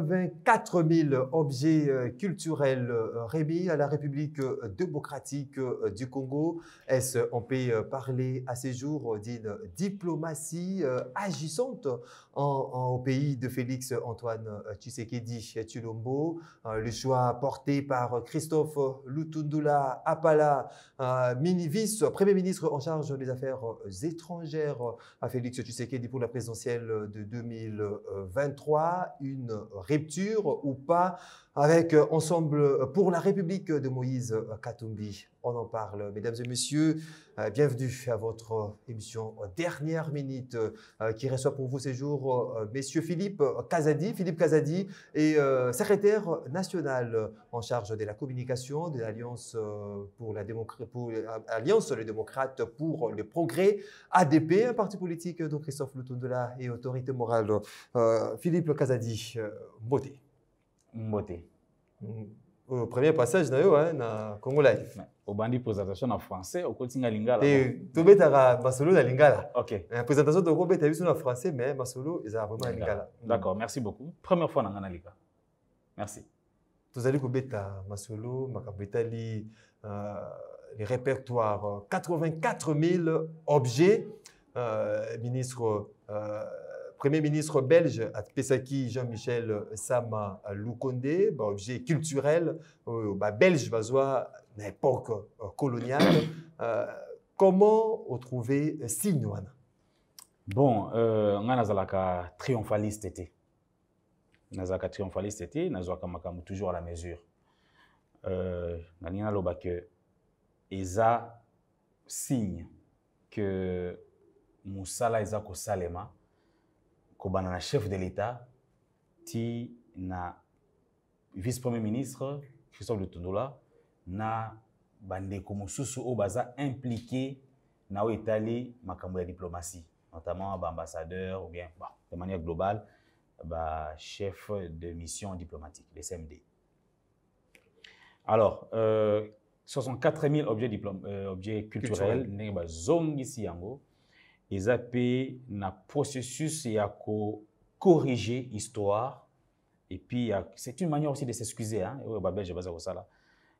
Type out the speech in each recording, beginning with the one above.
84 000 objets euh, culturels euh, remis à la République euh, démocratique du Congo. Est-ce on peut parler à ces jours d'une diplomatie agissante au pays de Félix Antoine Tshisekedi tshilombo Le choix porté par Christophe Lutundula Apala, vice premier ministre en charge des affaires étrangères à Félix Tshisekedi pour la présidentielle de 2023, une rupture ou pas avec euh, Ensemble euh, pour la République de Moïse euh, Katumbi. On en parle. Mesdames et messieurs, bienvenue à votre émission Dernière Minute qui reçoit pour vous ces jours messieurs Philippe Kazadi, Philippe Kazadi est secrétaire national en charge de la communication de l'Alliance pour la démocratie, les démocrates pour le progrès ADP, un parti politique dont Christophe Lutondela est autorité morale. Philippe Kazadi, beauté. Moté au premier passage d'ailleurs, yo hein, na Congo Live bandi présentation en français okotinga lingala eh tobetaka masolo na lingala OK la eh, présentation tokobeta biso en français mais masolo est vraiment en lingala mm. d'accord merci beaucoup première fois na ngana lika merci tozali kobeta masolo makabetali etali les répertoires 84 000 objets euh, ministre euh, Premier ministre belge, Pesaki Jean-Michel Sama Lukonde, bah, objet culturel, euh, bah, belge, bazois, na époque euh, coloniale. Euh, comment on trouvait euh, signe Bon, euh, nga nazalaka triomphaliste été. Nazalaka triomphaliste été, nazwaka makamu toujours à la mesure. Euh, nalingi naloba ke eza signe que mosala eza kosalema Le na chef de l'état ti na vice premier ministre christophe de na bandeko mosusu impliqué na oyo etali makambo diplomatie notamment l'ambassadeur ou bien bon, bah, de manière globale chef de mission diplomatique le SMD. alors 64 euh, 000 objets, diplôme, euh, objets culturels ndenge bazongisi eza pe na processus ya kocorrige histoire epuis c'est une manière aussi de s'excuser oyo babelge baza kosala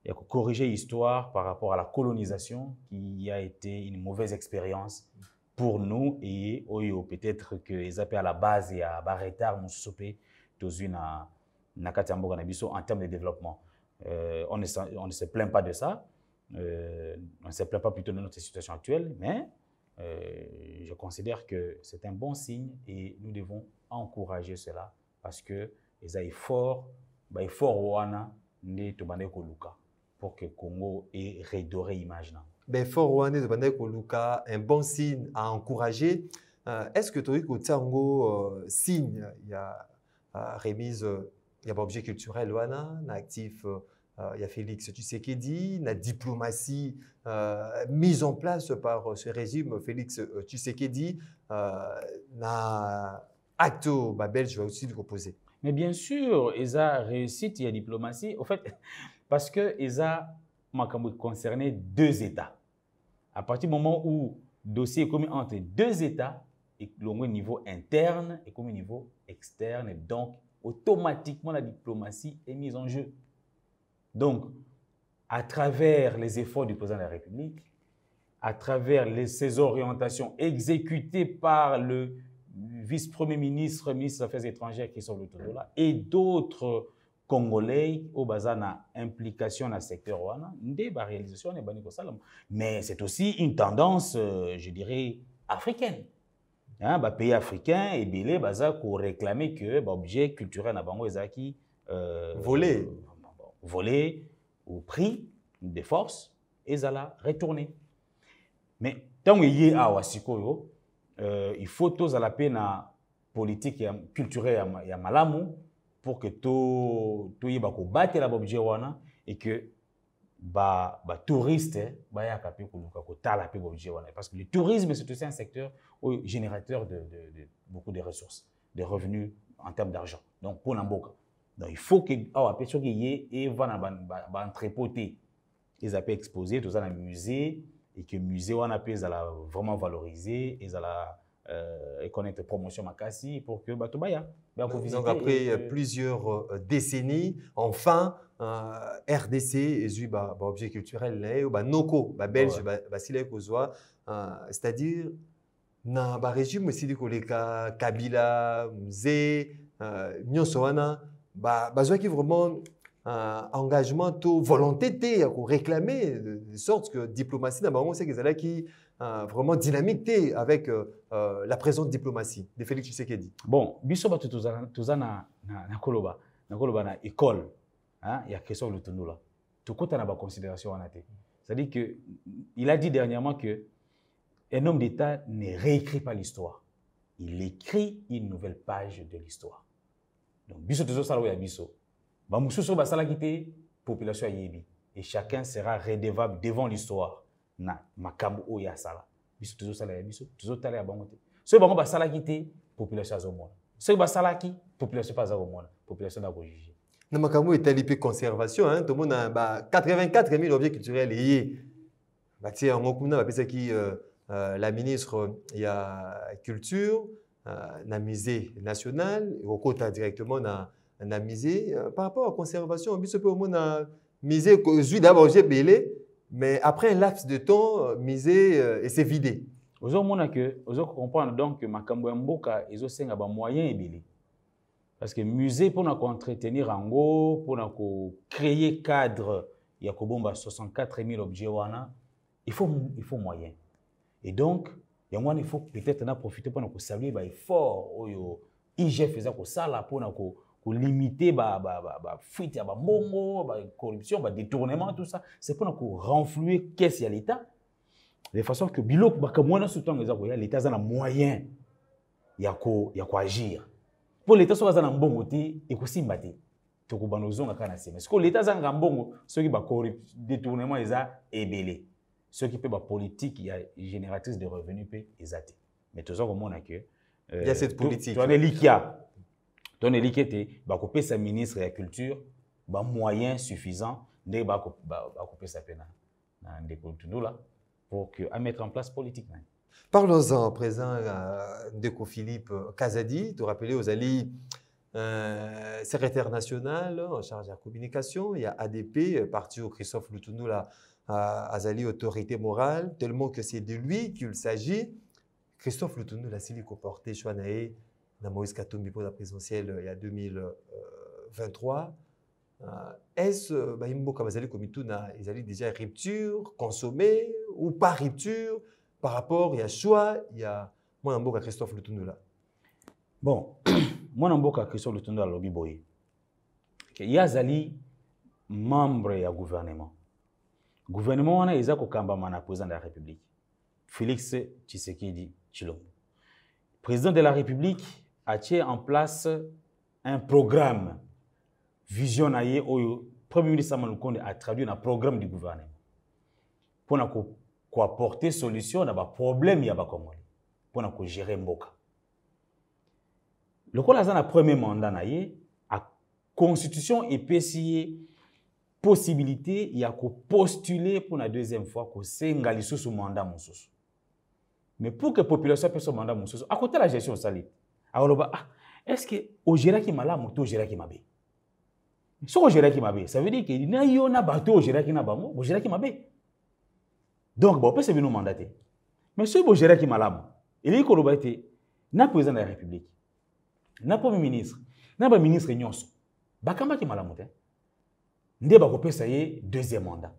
ya kocorrige histoire par rapport à la colonisation qui a été une mauvaise expérience pour nous et oyo peut-être que eza pe à la base ya baretard mosusu pe tozwi na, na kati ya mboka na biso en terme de développement euh, on, ne, on ne se plaint pas de ça euh, on ne se plaint pas plutôt de notre situation actuelle mais Euh, je considère que c'est un bon signe et nous devons encourager cela parce que les efforts, les bah, efforts ne pour que Congo ait redoré l'image. Ben bah, fort ne tobande un bon signe à encourager. Euh, est-ce que tu as vu que signe il y a euh, remise il y a un objet culturel wana, un actif euh, il y a Félix Tshisekedi, la diplomatie euh, mise en place par euh, ce régime Félix Tshisekedi, na acto bah, je vais aussi le proposer. Mais bien sûr, a réussit, il y a diplomatie. Au fait, parce que ESA concernait deux États. À partir du moment où le dossier est commis entre deux États, et au niveau interne et comme niveau externe, donc automatiquement la diplomatie est mise en jeu. Donc, à travers les efforts du président de la République, à travers ces orientations exécutées par le vice-premier ministre, ministre des Affaires étrangères Christophe là, et d'autres Congolais au bazana implication dans le secteur wana, la réalisation Mais c'est aussi une tendance, euh, je dirais, africaine. Hein, bah, pays africain et Bélé, bah, pour réclamer que bah, objet culturel na bango qui euh, volé des forces, et force, l'a retourner. Mais tant que y a un euh, il faut tous à la peine à politique culturelle ya malamu pour que tout to yeba battre la bobje et que les touristes touriste eh, ba ya pour koluka parce que le tourisme c'est aussi un secteur générateur de, beaucoup de ressources, de revenus en termes d'argent. Donc pour Namboka. donc il faut que awa mpe soki ye eva na baentrepôt te eza mpe exposé toza na musée et que musée wana mpe ezala vraiment valorisé ezala euh, connaître promotion makasi pour que bato baya baya kovisite donc après et, euh, plusieurs décennies enfin euh, RDC ezwi ba, ba objet culturel na ye banoko babelge ouais. basilaki kozwa euh, c'est-à-dire na barégime esili koleka kabila mzee euh, nyonso wana y a vraiment un engagement tout volonté de réclamer de sorte que diplomatie na y seke ezalaki Uh, vraiment dynamique avec euh, euh, la présente diplomatie de Félix Tshisekedi. Bon, biso bato toza na na na koloba, na koloba na école hein, ya question lutundu là. Tokota na ba considération en été. C'est-à-dire que il a dit dernièrement que un homme d'État ne réécrit pas l'histoire. Il écrit une nouvelle page de l'histoire donc biso tozosala oyo ya biso bamosusu oyo basalaki te population ayebi et chacun sera redevable devant l'histoire na makambo oyo oh, asala biso tozosala ya biso tozotala ya bango te soki bango basalaki te population azomona soki basalaki population mpe aza komona population ko kojuge na makambo oyo conservation, hein. conservation na ba 84 000 objet culturel ba batie ki euh, euh, la ministre ya culture Euh, na musée national okota directement na, na musée euh, par rapport à conservation biso mpe omona musée ezwi da baobjet ebele mais après un laps de temps euh, musée ese vide ozomona ke ozocomprendre donc makambo ya mboka ezosenga bamoyen ebele parce que musée mpona koentretenir yango mpona kocréer cadre ya kobomba 64 000 objet wana il faut, il faut moyen et donc yango wana ifaut peut-être na profite mpona kosalue baeffort oyo igf eza kosala mpona kolimite bafuite ya bambongo bacorruption badétournement tout ça c'est mpona korenflue caisse ya l'état de façon que biloko bakambo wana so ntango eza koya l'état aza na moyen ya koagir mpo l'état soki aza na mbongo te ekosimba te tokobanda ozonga kaka na nsima sikoyo l'état azanga mbongo soki badétournement eza ebele Ce qui peut bah, politique il y a génératrice de revenus revenu mais eza te mais a que. Euh, il y a cette politique a, tu vas couper sa ministre de la culture bah, moyen suffisant bah, couper sa sa na pour que mettre en place politique Parlons-en présent Philippe euh, Kazadi. Tu rappelles aux alliés euh, secrétaire national en charge de la communication. Il y a ADP, euh, parti au Christophe Loutounou, Azali autorité morale, tellement que c'est de lui qu'il s'agit. Christophe Lutonou, la Sili porté Chouanae, dans Moïse Katumbi pour la présidentielle euh, il y a 2023. Euh, euh, est-ce, bah, Kamazali Komituna, ils allaient déjà rupture, consommée ou pas rupture par rapport, il y a choix, il y a moi Mboka Christophe Lutonou là. Bon, moi Mboka Christophe Lutonou là, y Boy. Zali, membre du gouvernement. guvernema wana eza kokambama na président de la république félix tshisekedi tshilombo président de la république atie en place un programme vision na ye oyo premier ministre amani lukonde atraduit na programme du gouvernement mpona koaporte ko solution na baproblème ya bakongole mpona kogere mboka lokola aza na premier mandat na ye constitution epesi ye possibilité ya kopostule mpo na deuxième fois kosenga lisusu mandat mosusu mais pour que population apeso mandat mosusu akotala gestion osali akoloba ah est ce que ogéraki malamu to ogéraki mabe soki ogéraki mabe ça veut dire ke na yo na bato ogéraki na bango bogéraki mabe donc bopesa bino mandat te mais soki bogéraki malamu elingi koloba ete na président de la république na premier ministre na baministre nyonso bakambaki malamu te nde bakopesa ye deuxième mandat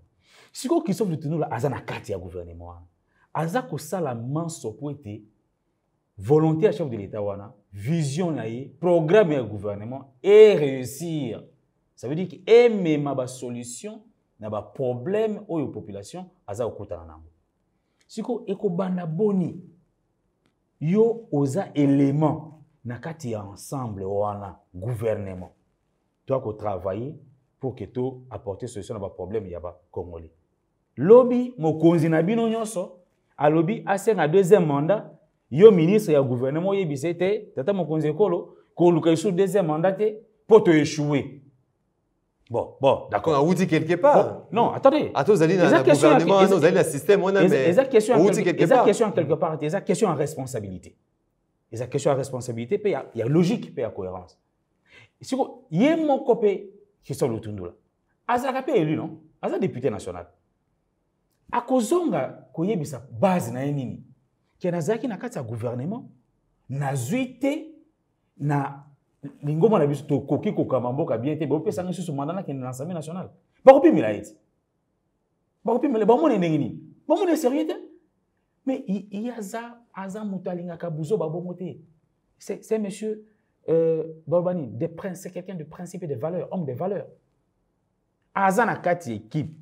sikoyo christophe lutunula aza na kati ya gouvernement wana aza kosala manso mpo ete volonté ya chef de l'état wana vision na ye programme ya gouvernement e réussir ça veut dire ke emema basolution na baproblème oyo population aza kokutana nango sikoyo ekobanda boni yo oza élément na kati ya ensemble wana gouvernement toya kotravaille pour que to apporter solution na baproblème ya bakongole lobi mokonzi na bino nyonso alobi asenga deuxième mandat yo ministre ya gouvernement oyebisa ete tata mokonzi ekolo koluka lisusu deuxième mandat te mpo toéchoue bon bon d'accord awuti quelque part bon, non attendez ata ah, ozali na gouvernement wana ozali na système wana eza question ya quelque part te eza question ya responsabilité eza question ya responsabilité mpe ya logique mpe ya cohérence siko ye moko mpe christophe lutundula azalaka mpe élu non aza député national akozonga koyebisa base na ye nini ke nazalaki na kati ya gouvernement nazwi te na lingomba na biso tokoki kokamba mboka bien te bopesanga lisusu manda nakende na assemblée nationale bakopimela ye ti bakopimela bamona ndenge nini bamona ye sérieux te mais ye aza aza moto alingaka buzo babongo te ce monsieur euh, Balbani, des c'est quelqu'un de principe et de valeurs, homme de valeurs. Azana Kati équipe.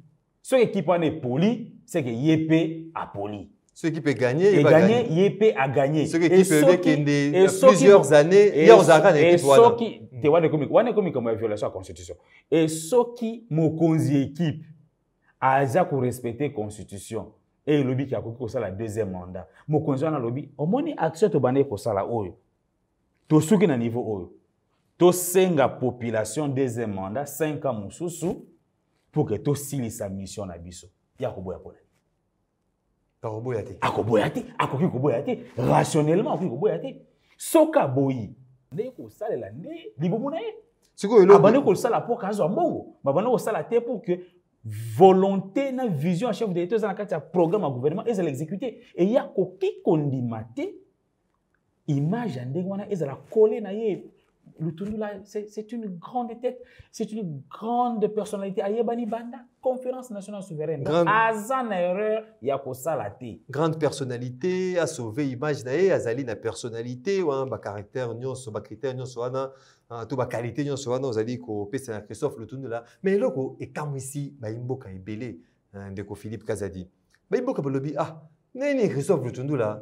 Ce équipe en est poli, c'est que Yépé a poli. Ce qui peut gagner, il va gagner. Yépé a gagné. Ce qui peut gagner plusieurs années, il y a Ozara et ce qui, te wana komi, wana komi comme violation à la constitution. Et ce qui mokonzi équipe, aza ko respecter constitution. Et lobby qui a koki ko la deuxième mandat. Mokonzi wana lobby, omoni action to bande ko sala oyo. tosuki na niveau oyo tosenga population deuxième mandat 5 ans mosusu mpo ke tosilisa mission na biso ya koboya mpona akoboya te akoboya te akoki koboya te rationnellement akoki koboya te soki aboyi nde kosalela nde libumu na ye sikoyoabandi kosala mpo kazwa mbongo babandi kosala te mpo ke volonté na vision ya chef de l'état eza na kati ya programme ya gouvernement ezala exécute eya koki kondima te image ya ndenge wana ezala kole na ye lutundula c'est une grande tête c'est une grande personnalité ayebani banda conférence nationale souveraine grande... aza na erreur ya kosala te grande personnalité asauve image na ye azali na personnalité wana bacaractère nyonso bacritère nyonso wana to bakalite nyonso wana ozali kopesa na christophe lutundula mais eloko ekamwisi bayimboka ebele ndeko philippe kazadi bayimboka balobi ah nini christophe lutundula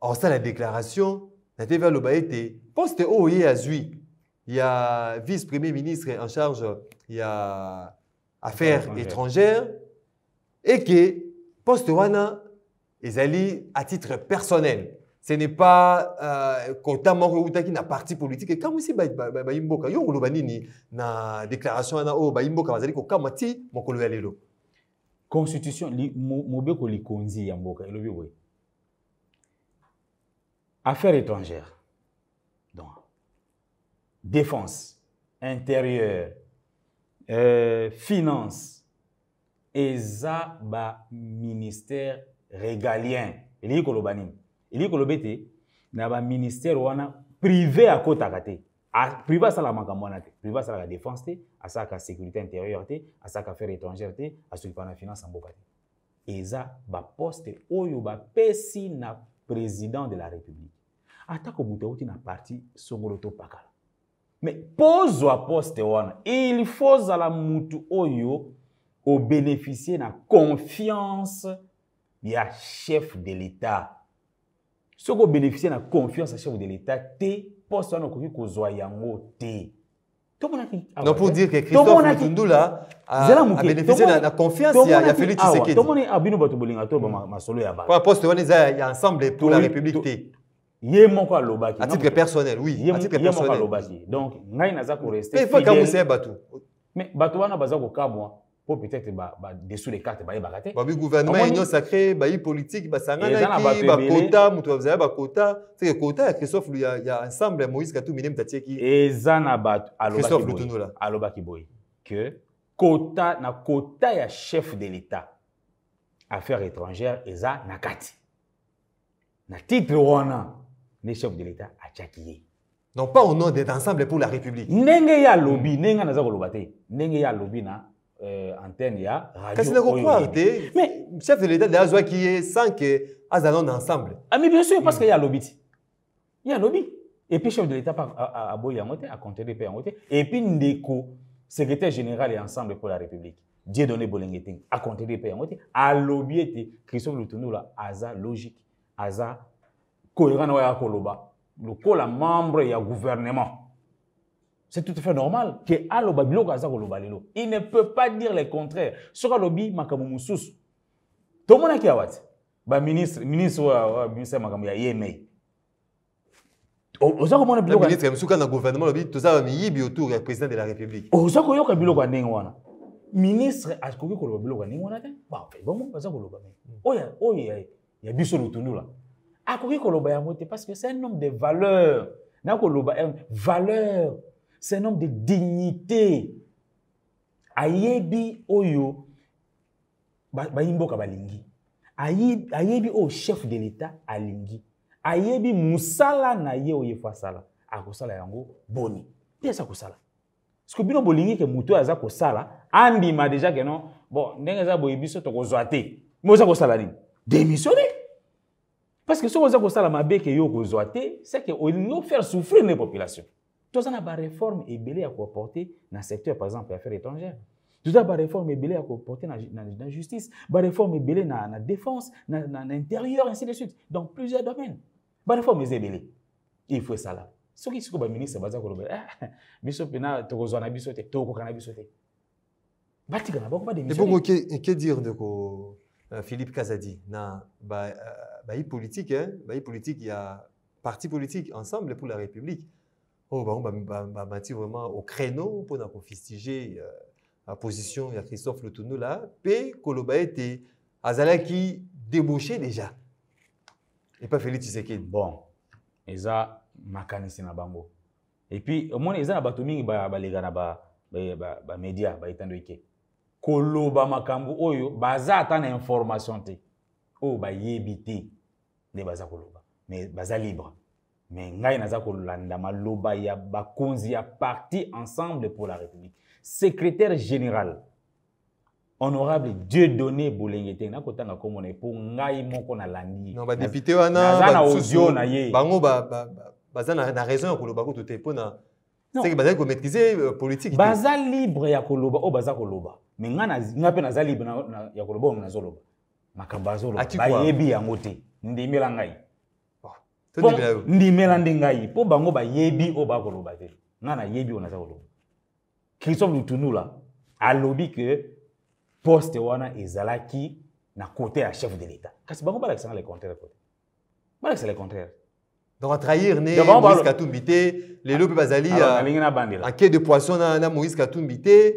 akosala déclaration natebi aloba ete poste oyo ye azwi ya vice premier ministre en charge ya affaires ah, étrangères eke poste wana ezali à titre personnel ce n'est pas kota euh, moko eutaki na parti politique ekamwisi bayi mboka yo koloba nini na déclaration wana oyo bayi mboka bazali kokamwa ti mokolo ya lelo constitution mobeko likonzi ya mboka elobi boye Affaires étrangères. Donc, défense, intérieure, euh, finance, eza ba ministère régalien. Eli koloba nini? Eli kolobete na ba ministère wana privé akotaka te. privé asalaka makambo wana te privé asalaka défense te asalaka sécurité intérieure te asalaka affaire étrangère te asolipa na finance ya mboka te eza baposte oyo bapesi na président de la république atako moto auti na parti songolo to pakala me pozwa poste wana il faut ozala mutu oyo obénéficie na confiance ya chef de l'état soki obénéficie na confiance ya chef de l'état te poste wana okoki kozwa yango te tomonaki donc ah pour dire que christophe mutundula abénéficie na confiance ya félix ah tshisekedi tomoni abino ah, bato bolinga to masolo ya bato poste wana eza ya ensemble pour la république te ye moko alobaki à titre personnel oui à titre personnel alobaki donc ngai naza koreste mais bato wana baza kokamwa po peut-être badesu les cartes bayebaka te babi gouvernement union sacré bayi politique basanganaki bakota moto bazala bakota seke kota ya christophe ya ensemble ya moïse katumi nde moto atieki eza na bato alobaki boye que kota na kota ya chef de l'état affaire étrangère eza na kati na titre wana nde chef de l'état atiaki ye non pas au nom d'ensemble pour la république ndenge ye alobi hmm. ndenge naza koloba te ndenge ye alobi na Euh, antenne ya radio vous croyez mais chef de l'état déjà qui est sans que azala ensemble ensemble ah, mais bien sûr parce mm. qu'il y a lobby il y a lobby et puis chef de l'état y monter yango te des mpe monter et puis ndeko secrétaire général et ensemble pour la république Dieu donné bolenge te acontere mpe à te alobi était christophe là aza logique aza cohérent à Koloba akoloba lokola membre ya gouvernement c'est tout à fait normal ke aloba biloko aza koloba lelo il ne peut pas dire le contraire soki alobi makambo mosusu tomonaki awa te baministre ministre oyo abimisa makambo ya ema oza komona bilokoministre ya mosuka na gouvernement alobi toza bamiyibi autour ya président de la république oza koyoka biloko ya ndenge wana ministre akoki koloba biloko ya ndenge wana te bango baza koloba oyo oyo ya biso lutundula akoki koloba yango te parce que c'est un homme de valeur nakoloba eh, valeur c'est un homme de dignité ayebi oyo bayimbi mboka balingi ayebi oyo chef de l'état alingi ayebi mosala na ye oyo efo asala akosala yango boni mpesi akosala parceke bino bolingi ke motu oyo aza kosala andima deja ke non bon ndenge eza boye biso tokozwa te me oza kosala nini démissionne parceke soki oza kosala mabe ke yo okozwa te c'est ke olingi ofaire souffrir ne population toza na bareforme ebele ya koporte na secteur par exemple ya affaire étrangère toza bareforme ebele ya koporte na, na, na justice bareforme ebele na, na défense na, na, na intérieur ainsi de suite dans plusieurs domaines bareforme eza ebele il faut esala soki sikoyo baministre baza koloba ah, biso mpena tokozwa na biso te tokokoka na biso te batika na bango badebongo ke dire ndeko euh, philippe kazadi na baye ba euh, politique baye politique ya parti politique ensemble pour la république oyo bango bamati vraiment au créneau mpona kofestige euh, position ya christophe lutunula mpe koloba ete azalaki débauché déjà epa félix tshisekedi bon eza makanisi na bango epuis omoni eza na bato mingi baleka na bamédia baetando eke koloba makambo oyo baza ata na information te oyo oh, bayebi te nde baza koloba mais baza libre Mais ngai naza l'andama maloba ya bakonzi ya parti ensemble pour la république secrétaire général honorable dieu donné bolenge te nakotanga pour mpo ngai moko nalandi ye badepute wanaza na audio na ye bango baza na raison ya koloba kutu te mpona seke bazali komaîtrise euh, politique baza libre ya koloba oyo oh, baza koloba me na mpe naza libre ya koloba oyo nazoloba makambo azoloba bayebi yango te ndimela ngai ndimela nde ngai mpo bango bayebi oyo bakoloba te nga nayebi oyo naza koloba christophe lutunula alobi ke poste wana ezalaki na kote ya chef de l'état kasi bango balakisanga le contraire kote balakisa le contraire donc atrahir ne moïse katumbi te lelo mpe bazali ah, euh, en quai de poisson na moïse katumbi te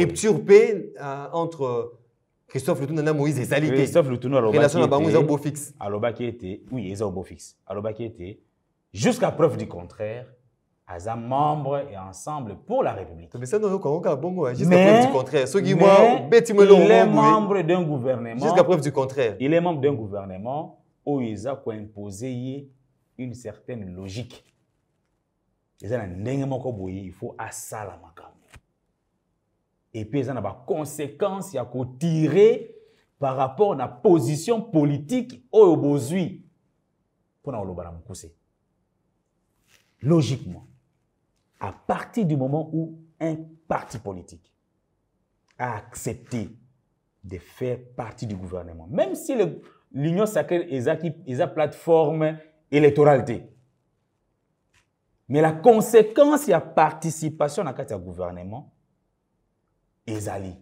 rupture mpe euh, entre euh, christophe lutunu na moïse ezali terelation na bango eza obo fixe alobaki ete oui eza obo fixe alobaki ete jusqu'à preuve du contraire aza membre et ensemble pour la république tobesani oyo kango kaka bongo jusqu'à preuve du contraire soki mwa obeti mo eloko il est membre d'un gouvernement jusqu'à preuve du contraire il est membre d'un gouvernement oyo eza koimpose ye une certaine logique eza na ndenge moko boye il faut asala makambo epe eza na baconséquence ya kotire par rapport na position politike oyo bozwi mpona koloba na mokuse logiquement à partir du moment où un parti politique a accepté de faire partie du gouvernement même si l'union sacrée ezaki eza plateforme électorale te mais la conséquence ya participation na kati ya gouvernement Zali,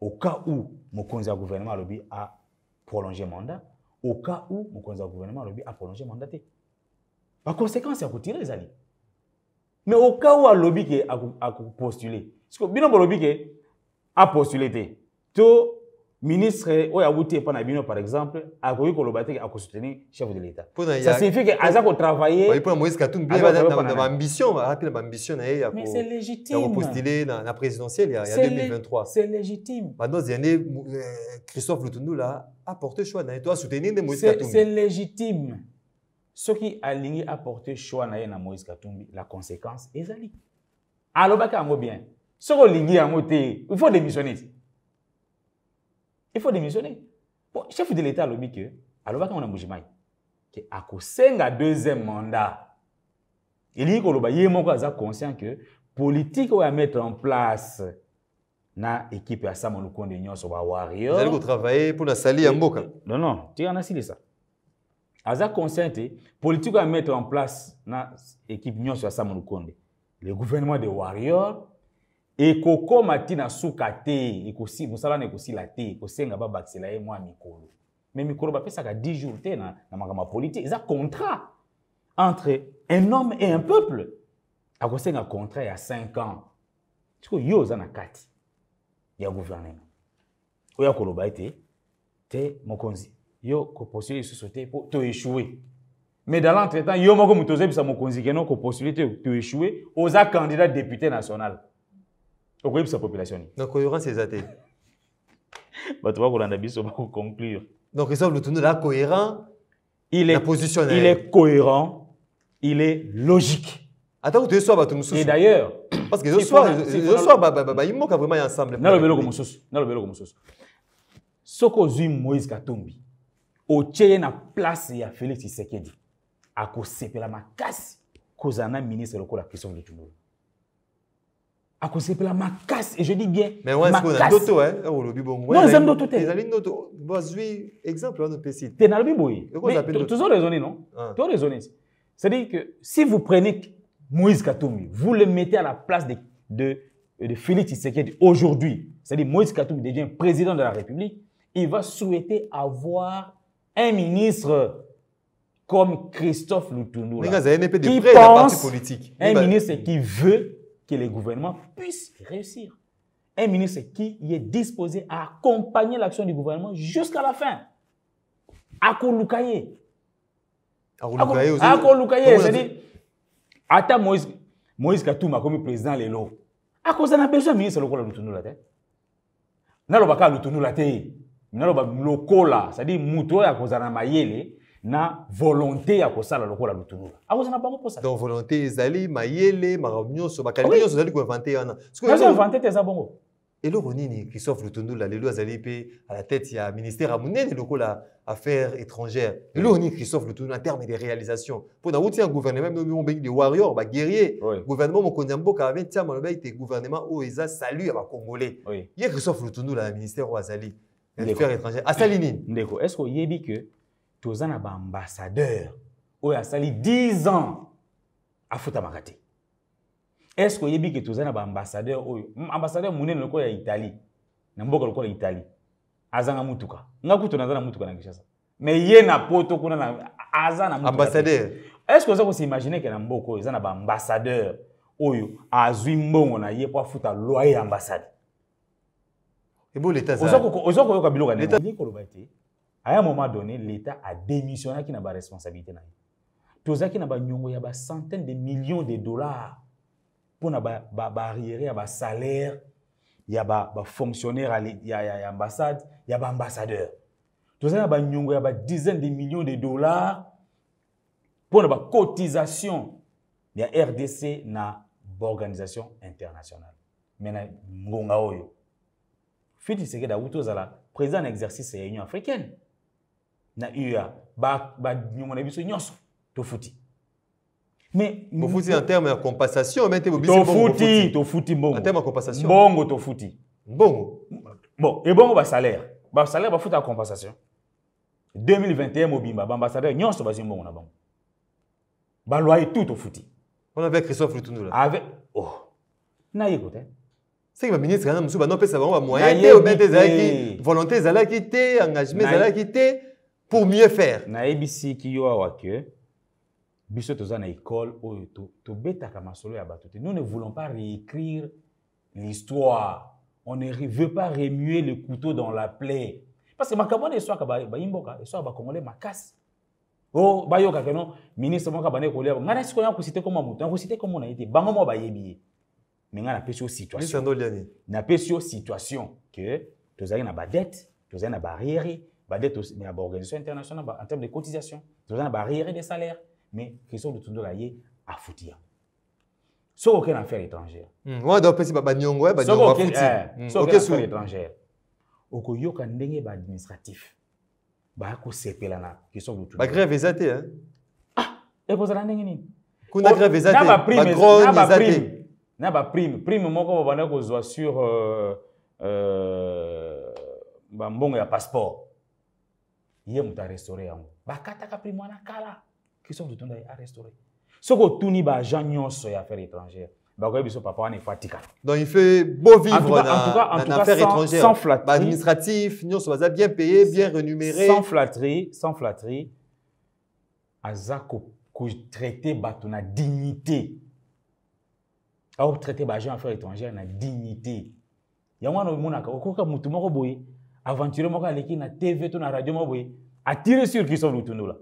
au cas où mon gouvernement prolongé le mandat où cas où mon gouvernement a prolongé le mandat conséquent, à à les Zali. mais au cas où où lobby a postulé, parce que bien bolobi lobby a postulé, ministre oyo awuti epa na bino par exemple akoki koloba te ako soutenir chef de l'état ça signifie ke aza kotravaillermpona moïse katumbiana baambition aza mpe na baambition na ye eh, ya kopostule na présidentielle ya 2023 c'est légitime bando ziane euh, christophe lutundula aporte choix na ye to asoutenir nde moïse katumbi c'est légitime soki alingi aporte choix na ye na moïse katumbi la conséquence ezali alobaki yango bien soki olingi yango te il faut démissionner il faut démissionner bon chef de l'État alobi ke alobaki yango na mbujimai ke akosenga deuxième mandat elingi koloba ye moko aza conscient ke politike oyo amettre en place na ekipe ya sama lukonde nyonso bawarriorali kotravaille mpona sali ya mboka non non tika nasilisa aza conscient te politike oyo amettre en place na ekipe nyonso ya sama lukonde le gouvernement de warrior ekokóma ntina suka te mosala na ekosila te ekosenga babakisela ye mwa mikolo me mikolo bapesaka 10 jours te na, na makambo ya politike eza contrat entre un homme et un peuple akosenga contrat ya 5 ans sikoyo yo oza na kati ya guvernema oya koloba ete te mokonzi yo kopostule lisusu te mpo toeshue mais dans l'entretemps yo moko moto ozebisa mokonzi keno kopostule te toeshue oza candidat député national okoyebisa population nini donc cohérence eza te bato bakolanda biso bakoconclure donc eza lutundula cohérent il est, position il est cohérent il est logique ata kutu esoa bato mosusu et d'ailleurs parce que ezosoa bayimoka vraiment ensemble naloba eloko mosusu naloba eloko mosusu soki ozwi moïse katumbi otie ye na place ya félix isekedi akosepela makasi kozala na ministre lokola christian lutundula cause à la macasse et je dis bien mais ouais, sikoyo na ndoto olobi bongo eza les te ezali ndoto exemple wana opesi te nalobi Tu as raisonné non ah. to raisonner c'est-à-dire que si vous prenez Moïse Katoumi vous le mettez à la place de, de, de Félix Tshisekedi aujourd'hui c'est-à-dire Moïse Katoumi devient président de la République il va souhaiter avoir un ministre comme Christophe Lutundula qui pense un ministre qui veut que les gouvernements puissent réussir. Un ministre qui est disposé à accompagner l'action du gouvernement jusqu'à la fin. Akolukaye. Akolukaye, cahier, c'est-à-dire, ata Moïse, Moïse Katouma comme président lelo. akozala besoin ministre nous lutundu la te hein. nalobaka lutundu la te naloba lokola c'est-à-dire moto oyo akozala na mayele na volonté ya kosala lokola lutunula akoza na bango mposa donc volonté ezali mayele makambo nyonso bakalite nyonso ezali koinvente wana invente te eza bongo eloko nini christophe lutundula lelo azali mpe à la tête ya ministère ya monene lokola affaire étrangère eloko nini christophe lutundula en terme de réalisation mpo na uti ya gouvernement mino obengi de warrior baguerrier gouvernement mokonzi ya mboka ave ntiama lobi ete gouvernement oyo oh, eza salut ya bacongolais ye christophe lutundula na ministère oyo oh, azali affaire étrangère asali nini ndeko est ce que oyebi ke toza na baambassadeur oyo asali 10 ans afutamaka te estce oyebi ke toza na baambassadeur oyo ambassadeur monene lokola ya italie na mboka lokola italie azanga mutuka nga kutu naza na mutuka na kinshasa me ye na poto kuna na aza na ambassadeur estce oza kosiimagine ke na mboka oyo eza na baambassadeur oyo azwi mbongo na ye mpo afuta loyer ya ambassade oza koyoka biloko ya ndenge koloba te à un moment donné l'état a démissionnaki na baresponsabilité na ye tozalaki na baniongo ya bacentaine de millions de dollars mpona baarriéré ya basalaire ya bafonctionnaire ya ambassade ya baambassadeur tozali na baniongo ya badizaine de millions de dollars mpona bacotisation ya rdc na baorganisation internationale me na ngonga oyo fiti sekedi awuti ozala président na exercice ya union africaine na ua banyongona biso nyonso tofuti tofuti na terme ya compensation me te tofuti tofuti mbongobongo tofuti mbongo bon ebongo basalaire basalaire bafuta ya compensation 2021 mobimba baambassadeur nyonso bazwi mbongo na bango balwa etu tofuti wana avec christophe lutundula avec oh nayeko te soki baministre wana mosusu bana opesa bango bamoyen te obete ezalaki volonté ezalaki te engagement ezalaki te pour mieux faire nayebisi ki yo awa ke biso toza na ekole oyo tobetaka masolo ya bato te nous ne voulons pas réécrire l'histoire on ne veut pas remuer le couteau dans la plaie parce que makambo wana eswaka bayimboka eswaka bakongolais makasi o oh, bayokaka no ministre moko abandeki kolia ngai nasi koya kosite koma moto nakosite koma na ye te bango moko bayebi ye me ngai napesi yo situation napesi yo situation ke tozalaki na badette tozalaki na barriere badette aussi mais baorganisation internationale en termes de cotisation toza na barrière des salaires mais question de tundola ye afuti ya soki oke na affaire étrangère wana da opesi baniongo baokeafutiokesuri étrangère okoyoka ndenge baadministratif baya kosepela na question de tundola bagrève eza te ekozala ndenge nini kuna grève ah, eza te oh, na baprime prime moko babanda kozwa sur euh, euh, bambongo ya passeport ye moto arestaure yango bakataka mpe mwana kala christophe lutonda ye arestaure soki otuni baagent nyonso ya affaire étrangère bakoyebi biso papa wana efo atikala donc il fait beau vivre na affaire étrangère baadministratif nyonso baza bien payé bien renuméré sans flatterie sans flatterie aza kotraite bato na dignité akotraite baagent affaire étrangère na dignité yango wana omonaka okoka motu moko boye aventure moko aleki na tv to na radio mo boye atire sur christophe lutundu la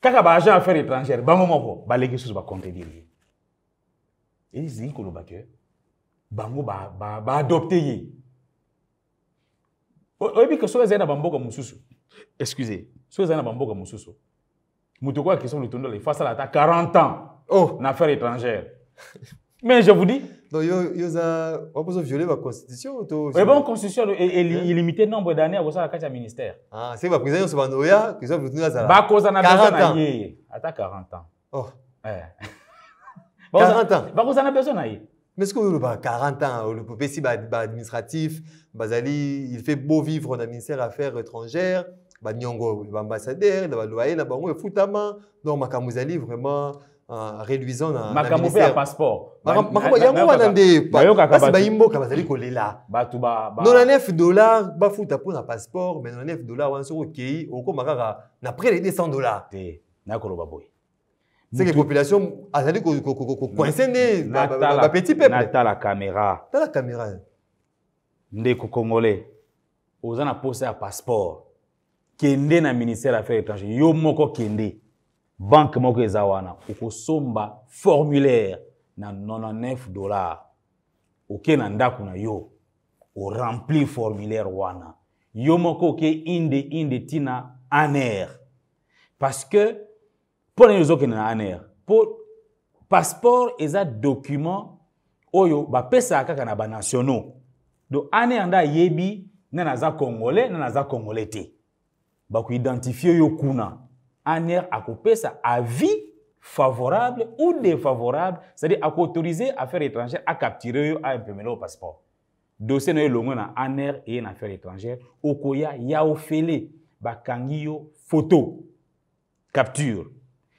kaka baagent affaire étrangère bango moko baleki susu bacontredire ye ezili koloba ke bango baadopte ye oyebi ke soki ezali na bamboka mosusu excuse soki ezali na bamboka mosusu moto okoya christophe lutundu la efasala ata 40 ans oh. na affaire étrangère Mais je vous dis. Donc, ils ont violé la constitution. Mais bon, la constitution est limitée nombre d'années à la à du ministère. Ah, c'est ma prison, c'est ma noya, que ça à ça. Bah, cause en a 40 ans. À 40 ans. Oh. 40 bah, ans. Bah, cause en mais ce que avez bah, 40 ans, le PPC administratif, il fait beau vivre dans le ministère des Affaires étrangères, il bah, Nyongo, il le loyer, le Futama, donc Makamuzali, vraiment. Euh, réduisant na makambo mpe ya passeport makambo yango wana nde basi bayimboka bazali kolela bato 99 dollar bafuta mpona passeport mais 99 dollar wana soki okei okóma kaka na près de 200 dollar te nakoloba boye seke population azali kokoince nde bapetit peuple natala caméra tala caméra ndeko congolais oza na posa ya passeport kende na ministère affaires étrangers yo moko kende banke moko eza wana okosomba formulaire na 99 dollar oke na ndako na yo orempli formulaire wana yo moko oke inde inde ntina aner parce que mpo nini ozokende na aner mpo passeport eza document oyo bapesaka kaka na banationaux donc aner nde ayebi nani aza congolais nani aza congolais te bakoidentifie yo kuna aner akopesa avis favorable ou défavorable c'est-à-dire akoautorize affaire étrangère acapture oyo aimpemela o passeport dossier na yo elongo na aner eye na affaire étrangère okoya ya ofele bakangi yo photo capture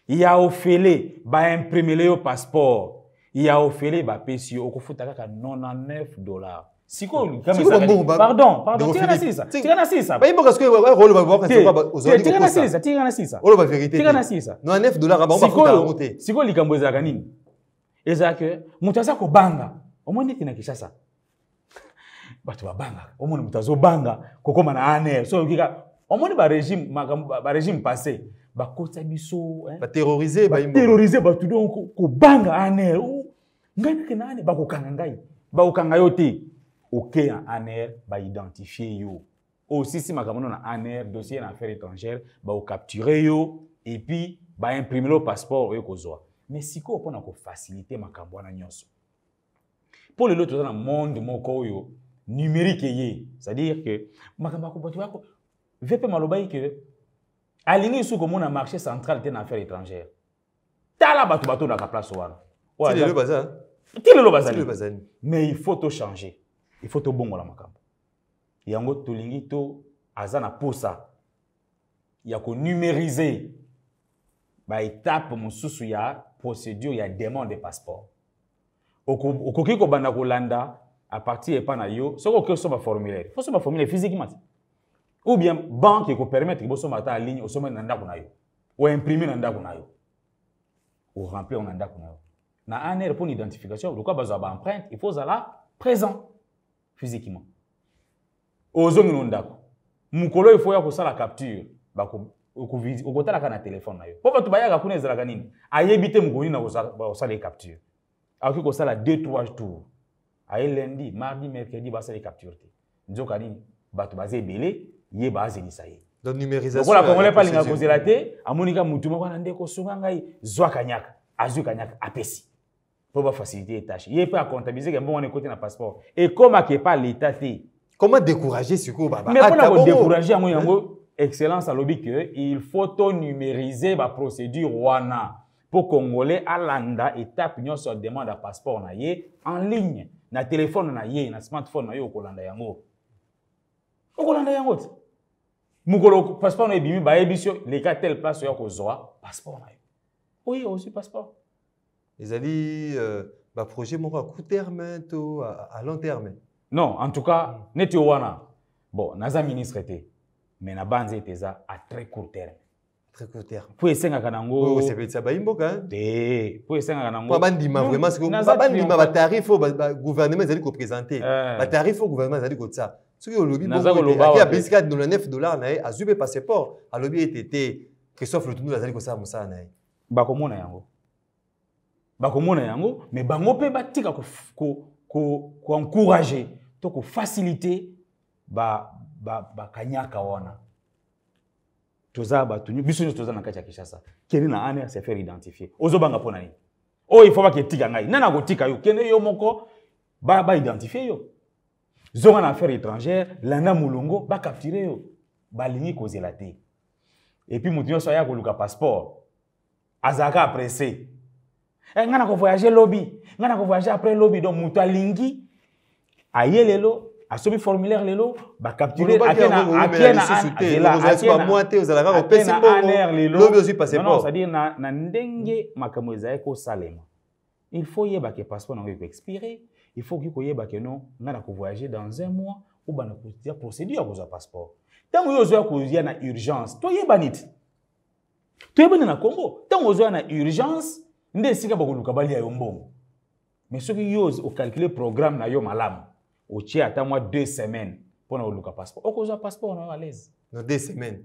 ya ofele baimprimele yo passeport ya ofele bapesi yo okofuta kaka 99 dollars sikoyoyimboka sikoyo likambo ezalaka nini ezalaka moto aza kobanga omoni ete na kinshasa bato babangaka omoni moto azobanga kokóma na aner so okika omoni barégime makambo barégime passé bakota biso baterrorise bato donc kobanga aner ngai nakena aner bakokanga ngai bakokanga yo te okeya aner baidentifie yo osisi oh, makambo na aner dossier na affaire étrangère baocapture yo epuis baimprime lo passeport oyo kozwa mais sikoyo mpona kofacilite makambo wana nyonso mpo lelo toza na monde moko oyo numérique eye c'est-à-dire ke makambo yakobato yako vp malobai ke alingi su komona marché central te na affaire étrangère tala bato batondaka place wana ti lelo bazali mais il faut to changer il faut tobongola makambo yango tolingi to aza na posa ya konumérize baetape mosusu ya procédure ya demande de passeport okoki kobanda kolanda à partir epai na yo soki okoki osomba formulaire fo somba formulaire physiquement ti ou bien banke ekopermettre bosomba ata aligne osomba na ndako na yo oimprime na ndako na yo oremplir na ndako na yo na un aire mpo na identification lokwa bazwa baempreinte il faut ozala présent physiquement ozongi na ndako mokolo efo ya kosala capture okotalaka na telefone na yo mpo bato bayaka kuna ezalaka nini ayebi te mokolo nini akosala ye capture akoki kosala 2 3 tour aye lundi mardi mercredi basala ye capture te nzoka nini bato baza ebele ye bazelisa ye lokola congolais mpe alinga kozela te amonika motu moko na ndeko osunga ngai zwa kanyaka azwi kanyaka apesi mpo bafacilite ye tâche ye mpe acontabilize ke mbongo wana ekoti na passeport ekomaka epa leta te comment décourager sikoyo babamais ah, mpona kodécourage yango yango excellence alobi ke il faut tonumériser baprocédure wana mpo congolais alanda étape nyonso ya demande ya passeport na ye en ligne na telefone na ye na smartphone na ye okolanda yango okolanda yango te mokolo passeport na ebimi bayebi so leka telle place oya kozwa passeport na yo oye ozwi passeport ezali euh, baprojet moko ya court terme to à long terme non en tout cas hmm. neti o wana bon naza ministre te mais na banze ete eza à très court terme très court terme po esengaka nangosepelisa oh, bayimboka te po esengaka nangobandima vraimentbandima batarif oyo gouvernement ezali koprésente eh. batarif oyo gouvernement ezali kotsa soki olobi abisika 9 dollar na ye azwi mpe passeport alobi ete te christophe lutundu azali kosala mosala na ye bakomona yango bakomona yango me bango mpe batika koencourage ko, ko, ko to kofasilite bakanyaka ba, ba wana toza bato biso nyonso toza na kati ya kinshasa kende na ane se faire identifier ozobanga mpo na nini oyo oh, ifo baka etika ngai nani akotika yo kende yo moko baidentifie ba yo zonga na affaire étrangère landa molongo bacapture yo balingi kozela te epuis moto nyonso aya koluka passeport azalaka apresse eh, nga na kovoyage lobi nga na kovoyage après lobi donc moto alingi aye lelo asombi formulaire lelo bacaptureaire na ndenge makambo ezalaki kosalema il faut yebake passeport nango ekoexpire il faut ki koyebake no nga na kovoyage dans un mois obanda kotia procédure ya kozwa passeport ntango yo ozoya koya na urgence toyebani ti toyebani na congo ntango ozoya na urgence nde esika bakoluka balia yo mbongo me soki yo okalkule programme na yo malamu otie ata mwa deux semaines mpona koluka passeport okozwa passeport na yo alaise na deux semaines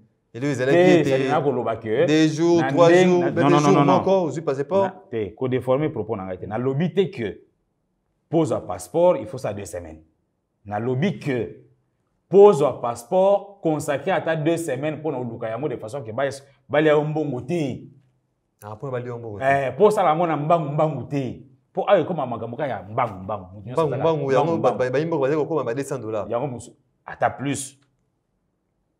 te kodeforme propos na ngai te nalobi te que pozwa passeport il faut ça deux semaines nalobi que pozwa passeport consacre ata deux semaines mpona koluka yango de façon ke balia yo mbongo te mpo osala yango na mbangumbangu te mpo ayo ekoma makambo kaka ya mbangumbanguyango ata plus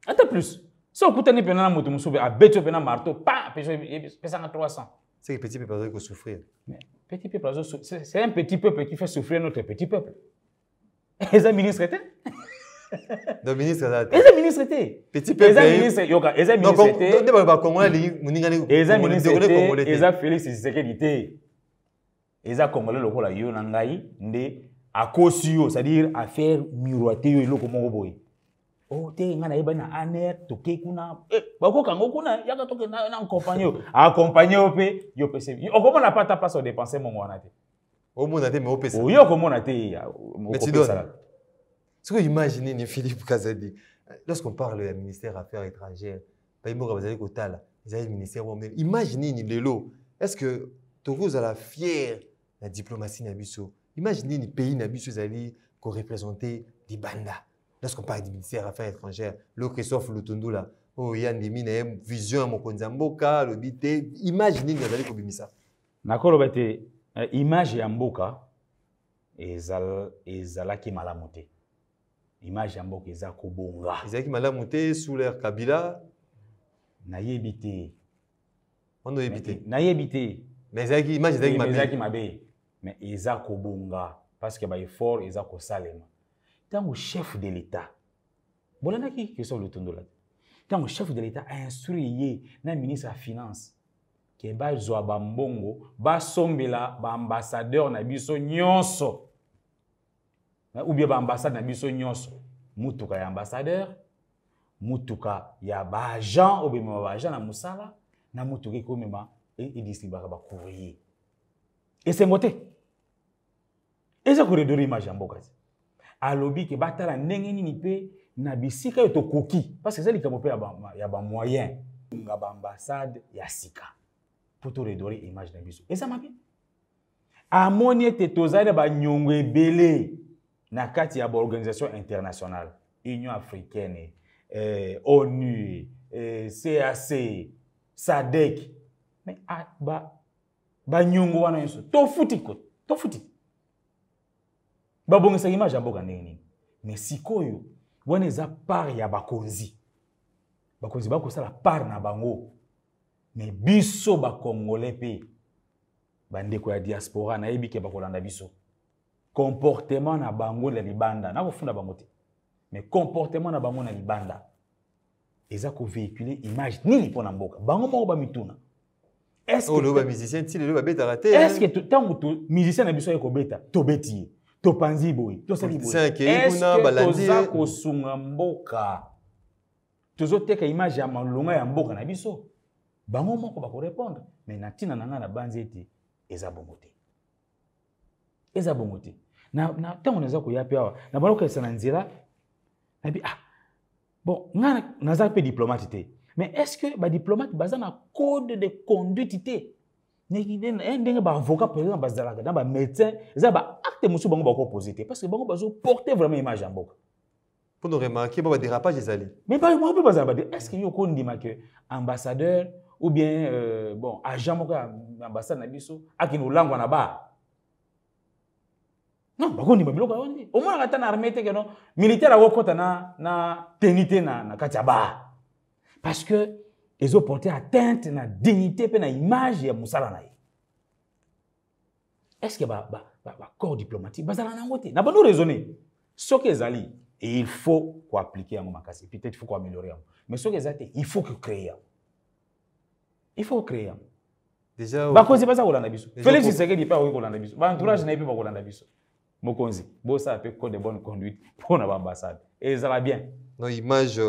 ata plus so okutani mpena na moto mosusu abeti yo mpena marteau pa pesanga 300 c'est que petit peuple azoki kosouffrir petit peuple c'est un petit peuple qui fait souffrir notre petit peuple eza ministre te donc ministre aza te eza ministre te petit peuple eza ministre yoka eza ministre te nde bato bakongola lingi moningani eza ministre te eza félix tshisekedi te eza congolais lokola yo na ngai nde akosi yo c'est-à-dire affaire miroite yo eloko moko boye o oh, te ngai nayebani na aner tokei kuna eh, bakokango kuna yaka tokende na accompagne yo accompagne yo mpe yo pese okomona pata mpasi odepense mongo wana te omona te me opesa yo okomona te opesalaka Est-ce que vous imaginez ni Philippe Kazadi Lorsqu'on parle du ministère Affaires étrangères, Paymoka Bazali Kotala, ils avaient le ministère Wamel. Imaginez ni Lelo. Est-ce que Togo est la fière de la diplomatie Nabiso Imaginez ni pays Nabiso Zali qui représentait des bandas. Lorsqu'on parle du ministère Affaires étrangères, le Christophe Lutundula, oh, il y a une vision à Mokonzamboka, le bité. Imaginez ni Bazali Kobimisa. nakoloba te eh, image ya mboka ezalaki malamu te image ya mboka eza kobonga ezalaki malamu te sula ya kabila nayebi te wana oyebi te nayebi te mais ezalaki image ezalaki mabe mais eza kobonga parce que baeffort eza kosalema ntango chef de l'état bolandaki question lotondola te ntango chef de l'état ainstruit ye na ministre ya finance ke bazwa bambongo basombela baambassadeur na biso nyonso ou bien baambassade na biso nyonso mutuka ya ambassadeur mutuka ya baagent obemema baagent na mosala na mutuka ekomema edistribuaka e bacourrier esengo te eza koredore image ya mboka ti alobi ke batala ndenge nini mpe na bisika oyo tokoki parceke eza likambo mpe ya bamoyen nga baambassade ya sika mpo toredore image na biso eza mabe amoni ete tozali na banyongo ebele na kati ya baorganisation internationale union africaine eh, onu eh, cac sadek me banyongo ah, ba wana nyonso tofuti tofuti babongisaka image ya mboka ndenge nini me sikoyo wana eza part ya bakonzi bakonzi bakosala part na bango me biso bakongole mpe bandeko ya diaspora nayebi ke bakolanda biso comportement na bango na libanda nakofunda bango te mais comportement na bango na libanda eza kovéhicule image nini mpona mboka bango moko bamituna oh, bamusicien ti lelo babetaka te estce que ntango musicien na biso aye kobeta tobeti ye topanzi boye tosali boyetoza kosunga mboka tozoteka image ya malonga ya mboka na biso bango moko bakorépondre mais na ntina na ngai na banzi ete eza bongo te eza bongo te na ntango naza koya mpe awa na banda kokanisa na nzela nayebi ah bon ngai naza mpe diplomate te mais est ce que badiplomate baza na code de conduite te ndenge eh, baavocat par exemple bazalaka na bamédecin eza baacte mosusu bango bakopose te parce que bango bazoporte vraiment image ya mboka mpono remarke mpo badérapage ezali mais bango mpe bazala bade est ce que yo okondima ke ambassadeur ou bien euh, bon agent moko ya ambassade na biso akende kolangwa na bar non bakondima biloko yango nde omonaka ata na arme te keno militaire akokɔta na, na teni te na, na kati ya bar parce que ezoporte atteinte na dignité mpe na image ya mosala na ye est ce que bacorps ba, ba, ba diplomatique bazala na yango te na bando raisonne soki ezali il faut koaplike yango makasi peut-être faut koaméliore yango mais soki eza te il faut kocréer yango il faut kocréer yango bakonzi baza kolanda biso félix tshisekedi mpe akoki kolanda biso baentourage na ye mpe bakolanda biso mokonzi bosala pe code de bonne conduite mpona baambassade ezala bien non image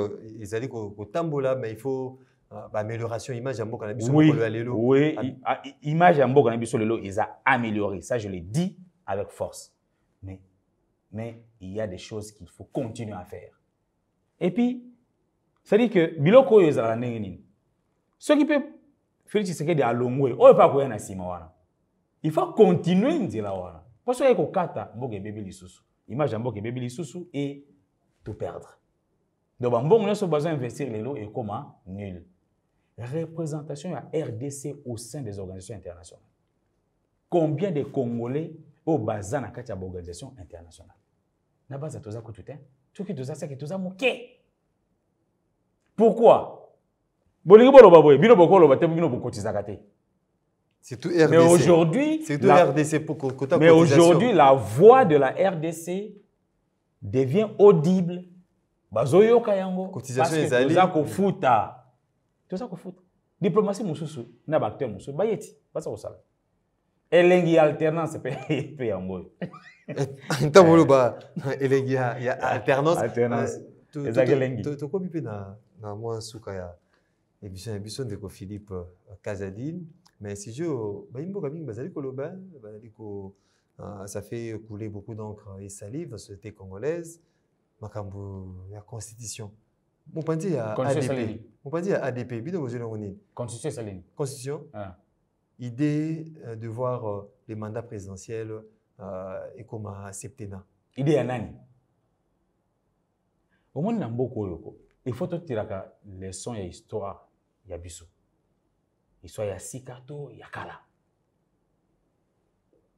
ezali euh, kotambola mais il faut euh, bah, amélioration image ya mboka na biso oui, ya lelo oui ah, image ya mboka na biso lelo eza amélioré ça je le dis avec force mais mais il y a des choses qu'il faut continuer à faire et puis c'est-à-dire que biloko oyo ezalaka ndenge nini soki mpe félix tshisekedi alongwe oyo mpe akoya na nsima wana il faut continuer nzela wana mpo soki ekokata mboka ebebi lisusu image ya mboka ebebi lisusu e tout perdre donc bambongo nyonso baza investir lelo ekóma nul représentation ya rdc au sein des organisations internationales combien de congolais oyo baza na kati ya baorganisation internationale na baza toza kutu te soki toza saki toza moke pourquoi bolingi boloba boye bino bokoloba te bino bokotizaka te C'est tout RDC. Mais aujourd'hui, c'est tout la... RDC pour quota Mais aujourd'hui, la voix de la RDC devient audible. Bazoyoka yango. Cotisation ezali. Toza kofuta. Toza kofuta. Diplomatie mususu na bakteur mususu bayeti basa kosala. elengi ya alternance mpe mpe yango eh, ntango oloba elengi ya alternance eh, ezaki elengi tokomi mpe na mwa suka ya émission ya biso ndeko philippe kazadine euh, mais sijo bayimboka mingi bazali koloba bazali ko ça fait couler beaucoup d'encre et salive dans société congolaise makambo ya constitution mopanzi ya adp mopanzi ya adp bino bozweli yango nini constitution esalini constitution ah. idée euh, de voir euh, le mandat présidentiel ekoma euh, septena idée ya nani omoni na mboka oyo il faut totiraka leçon ya histoire ya biso histoire ya sika to ya kala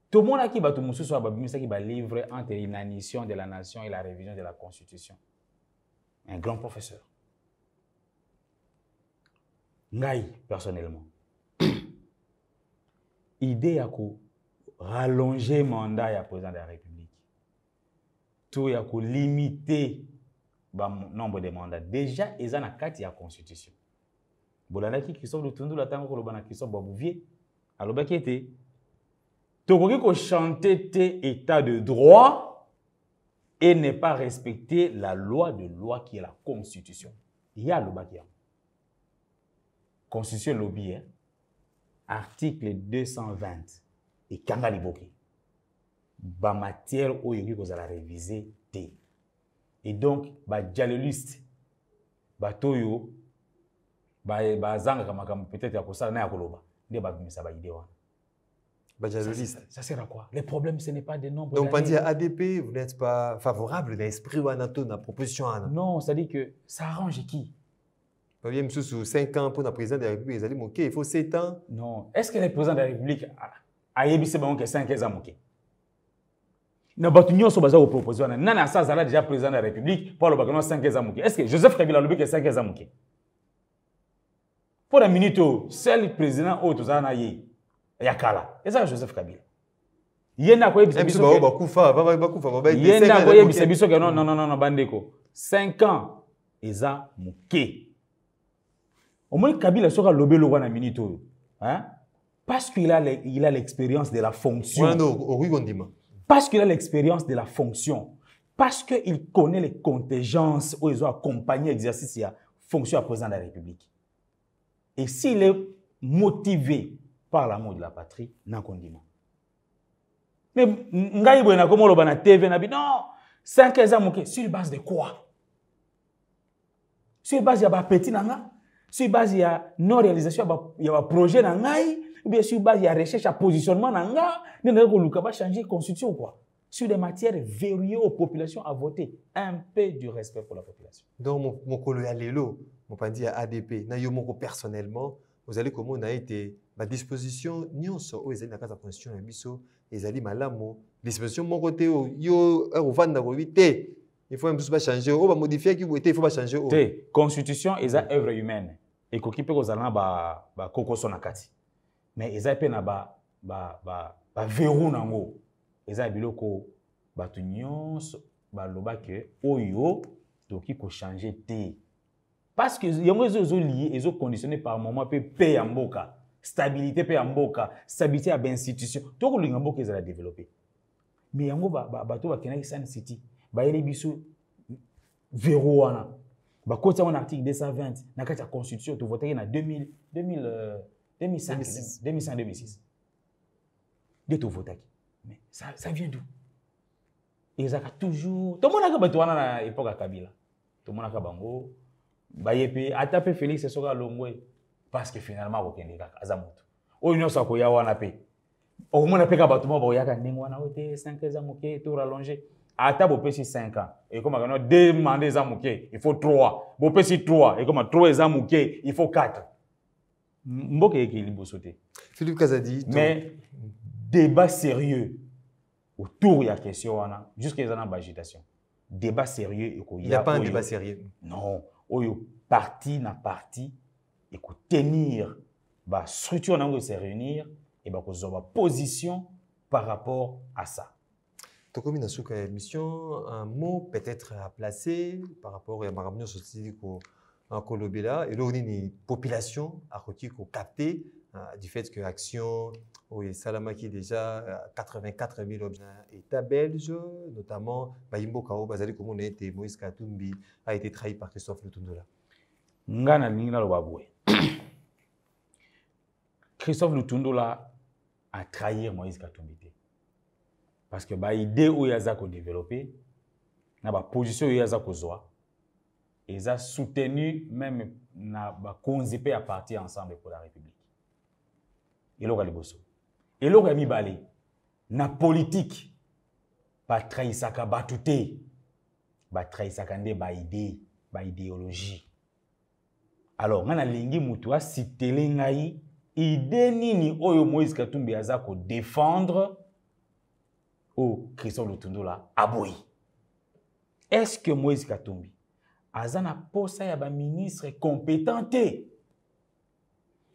tomonaki bato mosusu oyo babimisaki balivre entre l'inanition de la nation et la révision de la constitution un grand professeur ngai personnellement idée ya korallonge mandat ya président de la république to ya kolimite banombre de mandat déjà eza na kati ya constitution bolandaki christophe lutundula ntango koloba na christophe babouvier alobaki ete tokoki kochante te état de droit et ne pas respecter la loi de loi qui est la constitution ye alobaki yango constitution elobi ye article 220 ekanga liboke bamatière oyo ekoki kozala révise te et donc badialoliste bato oyo bazangaka makambo peut-être ya kosala na ya koloba nde ba baide wana Ça, ça sert à quoi Le problème, ce n'est pas des nombres. Donc, on dire ADP, vous n'êtes pas favorable à l'esprit ou à la proposition à Non, c'est-à-dire que ça arrange qui Vous voyez, monsieur, sous 5 ans pour le président de la République, ils allaient moquer, il faut 7 ans. Non. Est-ce que le président de la République a ébissé que 5 ans moqué na bato nyonso baza proposer. wana Nana asa azala déjà président de la république mpo alobaka na 5 eza moke est ce que joseph kabila alobiki 5 ans moke mpo na miniti oyo sel président oyo tozala na ye ya kala ezaka joseph kabila ye nde akoyebisa biso ke nonnono bandeko 5 ans eza moke omoni kabila soki alobi eloko wana miniti oyo parce qu'il a l'expérience de la fonction parce qu'il a l'expérience de la fonction parce qu'il connaît les contingences oyo ezo accompagne exercice ya fonction ya président de la république Et s'il est motivé par l'amour de la patrie, nakondima. Mais ngai bwena komo loba na TV na bi non, 5 ans moke sur base de quoi Sur base de la petit nanga, sur base la non réalisation ya ba projet na projet ou bien sur base la recherche à positionnement na nga, ne ko luka ba changer constitution quoi sur des matières verrouillées aux populations à voter. Un peu du respect pour la population. Donc, mon collègue collègue mon pandi à ADP, personnellement, vous allez comment on a été ma disposition, nyonso, où oh, ils allaient dans la constitution, ils allaient malamo, disposition, mon côté, oh, yo, au van d'arrivité, il faut un peu changer, on oh, va modifier qui vous êtes, il faut pas changer. Constitution, ils ont œuvre humaine. Et qui peut aux allant, bah, bah, coco son Mais ils ont peine à bah, bah, bah, bah, verrou nango. eza biloko bato nyonso balobaki oyo tokoki kochange te parce que yango ezo ezolie ezoconditionne par moment mpe pe ya mboka stabilité mpe ya mboka stabilité ya bainstitution tokolinga mboka ezala développe mais yango bato bakendaki san city bayeli biso vero wana bakoti yango na article 220 na kati ya constitution tovotaki na 2005 2006 euh, nde tovotaki mais ça, ça vient d'où ezalaka toujours tomonaka bato wana na époke ya kabila tomonaka bango baye mpe ata mpe félix soki alongwe parce que finalement akokende kaka aza motu oyo nyonso akoya wana mpe okomona mpe kaka bato moko bakoyaka ndenge wana oyo te 5 eza moke to rallonge ata bopesi 5 ans ekomaka no de mande eza moke il faut 3 bopesi 3 ekoma 3 eza moke il faut 4 mboka eyeke liboso te philippe kazadi mais débat sérieux autour ya question wana jusque eza na bagitation débat sérieux ekoya pas un débat sérieux non oyo parti na parti ekotenir bastructure na yango ese réunir e bakozwa baposition par rapport à ça tokomi na suka ya émission un mot peut-être à placer par rapport ya makambo nyonso tili kolobela eloko nini population akoki kokapte Euh, du fait que Action, oui, Salamaki déjà, 84 euh, 000 objets. État belge, notamment, Bayimbo Kao, Bazali était, Moïse Katumbi, a été trahi par Christophe Lutundula. Ngana Nina Lobaboué. Christophe Lutundula a trahi Moïse Katumbi. Parce que l'idée où il a développé, la position où il a kozwa, ils ont soutenu même a conzipé à partir ensemble pour la République. eloko ya liboso eloko ya mibale na politike batrahisaka bato te batrahisaka nde baide baideologie alors ngai nalingi moto asitele ngai ide nini oyo moïse katumbi aza kodefendre oyo christophe lutundula aboyi est ce que moïse katumbi aza na posa ya baministre compétent te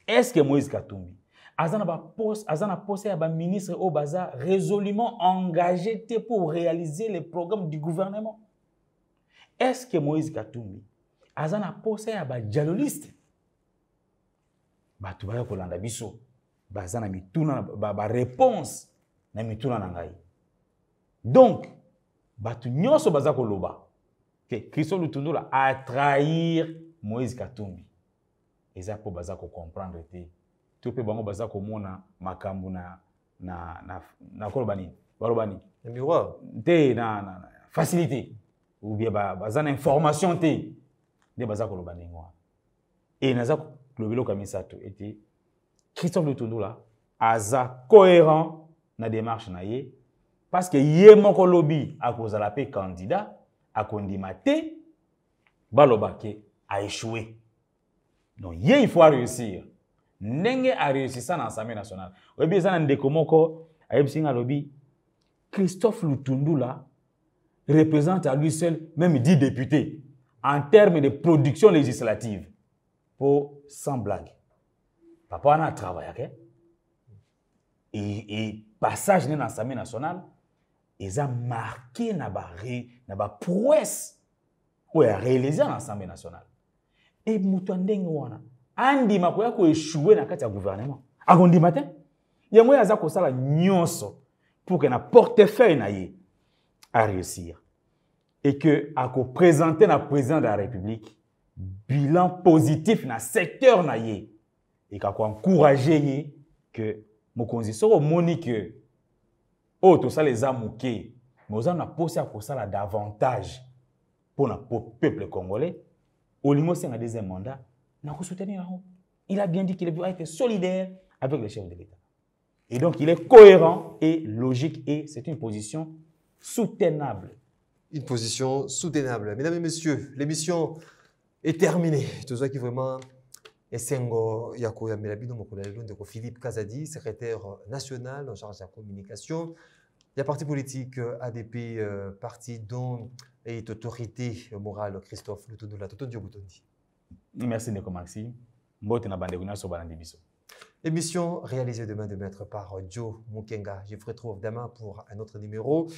est ce que moïse katumbi aza na baposte aza na poste ya baministre oyo baza résolument engagé te pour réaliser les programmes du gouvernement est ce que moïse katumbi aza na poste ya badialoliste bato baya kolanda biso baza na mituna baréponse ba na mituna na ngai donc bato nyonso baza koloba ke kristo lutundula atrahir moïse katumbi eza mpo baza kocomprendre te to mpe bango baza komona makambo na na, na, na koloba nini baloba nini na miroir te na, na, na facilité ou bien baza na information te nde baza koloba ndenge wana e naza koloba eloko ya misato ete christophe lutundula aza cohérent na démarche na ye parce que ye moko lobi akozala mpe candidat akondima te baloba ke aéchoué donc ye il faut aréussir ndenge areusisa na assemblée nationale oyebi eza na ndeko moko ayebisi nga alobi christophe lutundula représente à lui seul même 10 députés en termes de production législative mpo sans blague papa wana atravaillake epassage e, ne na assemblée nationale eza marqué na baprowese oyo aréalise na assemblée nationale e moto ya ndenge wana andima koya koeshue na kati ya guvernema akondima te yango oyo aza kosala nyonso pour ke na portefeuille na ye areusir et ke akopresente na président de la république bilan positif na secteur na ye e kakoencourage ye ke mokonzi soki omoni ke oyo oh, tosala eza moke me oza na posa ya kosala davantage mpo na peuple congolais olingi osenga deuxième mandat Il a bien dit qu'il doit être solidaire avec le chef de l'État. Et donc, il est cohérent et logique et c'est une position soutenable. Une position soutenable. Mesdames et messieurs, l'émission est terminée. je ça qui vraiment Essengo Yako mon collègue Philippe Kazadi, secrétaire national en charge de la communication. Il y a parti politique euh, ADP, euh, parti dont est autorité morale Christophe Lutondo Latoto Diobutondi merci Neko maxi mbote Émission réalisée demain de maître par Joe Mukenga. Je vous retrouve demain pour un autre numéro.